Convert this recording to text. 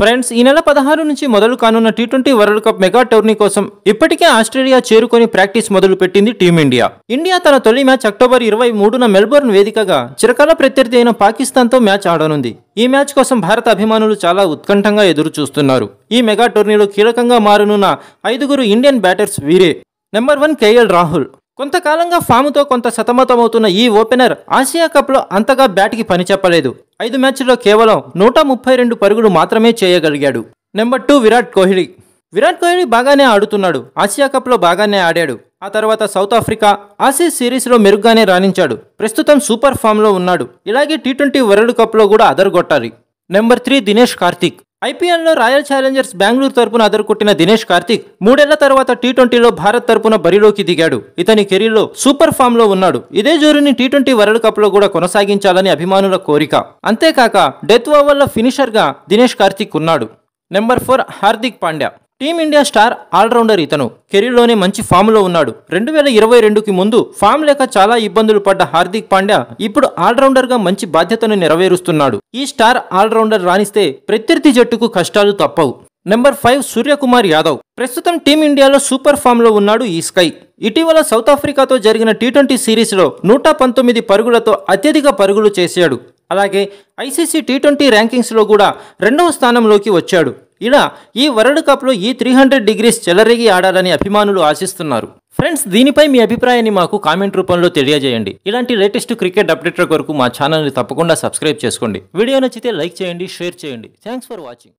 friends ఈ నెల పదహారు నుంచి మొదలు కానున్న T twenty world cup mega టోర్నీ కోసం ఇప్పటికే ఆస్ట్రేలియా చేరుకొని ప్రాక్టీస్ మొదలు పెట్టింది టీమిండియా ఇండియా తన తొలి మ్యాచ్ అక్టోబర్ ఇరవై మూడున మెల్బోర్న్ వేదికగా చిరకాల ప్రత్యర్థి అయిన పాకిస్తాన్తో మ్యాచ్ ఆడనుంది ఈ మ్యాచ్ కోసం భారత అభిమానులు చాలా ఉత్కంఠంగా ఎదురు చూస్తున్నారు ఈ మెగా టోర్నీలో కీలకంగా మారనున్న ఐదుగురు ఇండియన్ బ్యాటర్స్ వీరే నెంబర్ వన్ కేఎల్ రాహుల్ కొంతకాలంగా ఫామ్తో కొంత సతమతమవుతున్న ఈ ఓపెనర్ ఆసియా కప్లో అంతగా బ్యాట్కి పని చెప్పలేదు ఐదు మ్యాచ్ల్లో కేవలం నూట ముప్పై రెండు పరుగులు మాత్రమే చేయగలిగాడు నెంబర్ టూ విరాట్ కోహ్లీ విరాట్ కోహ్లీ బాగానే ఆడుతున్నాడు ఆసియా కప్లో బాగానే ఆడాడు ఆ తర్వాత సౌత్ ఆఫ్రికా ఆసీస్ సిరీస్లో మెరుగ్గానే రాణించాడు ప్రస్తుతం సూపర్ ఫామ్లో ఉన్నాడు ఇలాగే టీ ట్వంటీ వరల్డ్ కప్లో కూడా అదరగొట్టాలి నెంబర్ త్రీ దినేష్ కార్తిక్ ఐపీఎల్లో రాయల్ ఛాలెంజర్స్ బెంగళూరు తరపున అదరకొట్టిన దినేష్ కార్తిక్ మూడేళ్ల తర్వాత టీ ట్వంటీలో భారత్ తరపున బరిలోకి దిగాడు ఇతని కెరీర్లో సూపర్ ఫామ్లో ఉన్నాడు ఇదే జోరుని టీ ట్వంటీ వరల్డ్ కప్లో కూడా కొనసాగించాలని అభిమానుల కోరిక అంతేకాక డెత్ ఓవర్లో ఫినిషర్గా దినేష్ కార్తిక్ ఉన్నాడు number four Hardik Pandya Team India star allrounder ఇతను కెరీర్లోనే మంచి ఫామ్లో ఉన్నాడు రెండు వేల ఇరవై రెండుకి ముందు ఫామ్ లేక చాలా ఇబ్బందులు పడ్డ హార్దిక్ పాండ్యా ఇప్పుడు ఆల్రౌండర్గా మంచి బాధ్యతను నెరవేరుస్తున్నాడు ఈ స్టార్ ఆల్రౌండర్ రాణిస్తే ప్రత్యర్థి జట్టుకు కష్టాలు తప్పవు నెంబర్ ఫైవ్ సూర్యకుమార్ యాదవ్ ప్రస్తుతం టీమిండియాలో సూపర్ ఫామ్లో ఉన్నాడు ఈ స్కై ఇటీవల సౌత్ ఆఫ్రికాతో జరిగిన టీ ట్వంటీ సిరీస్లో నూట పంతొమ్మిది పరుగులతో అత్యధిక పరుగులు చేశాడు అలాగే ఐసీసీ టీ ట్వంటీ ర్యాంకింగ్స్లో కూడా రెండవ స్థానంలోకి వచ్చాడు ఇలా ఈ వరల్డ్ కప్లో ఈ త్రీ హండ్రెడ్ డిగ్రీస్ చెలరేగి ఆడాలని అభిమానులు ఆశిస్తున్నారు ఫ్రెండ్స్ దీనిపై మీ అభిప్రాయాన్ని మాకు కామెంట్ రూపంలో తెలియజేయండి ఇలాంటి లేటెస్ట్ క్రికెట్ అప్డేట్ల కొరకు మా ఛానల్ని తప్పకుండా సబ్స్క్రైబ్ చేసుకోండి వీడియో నచ్చితే లైక్ చేయండి షేర్ చేయండి థ్యాంక్స్ ఫర్ వాచింగ్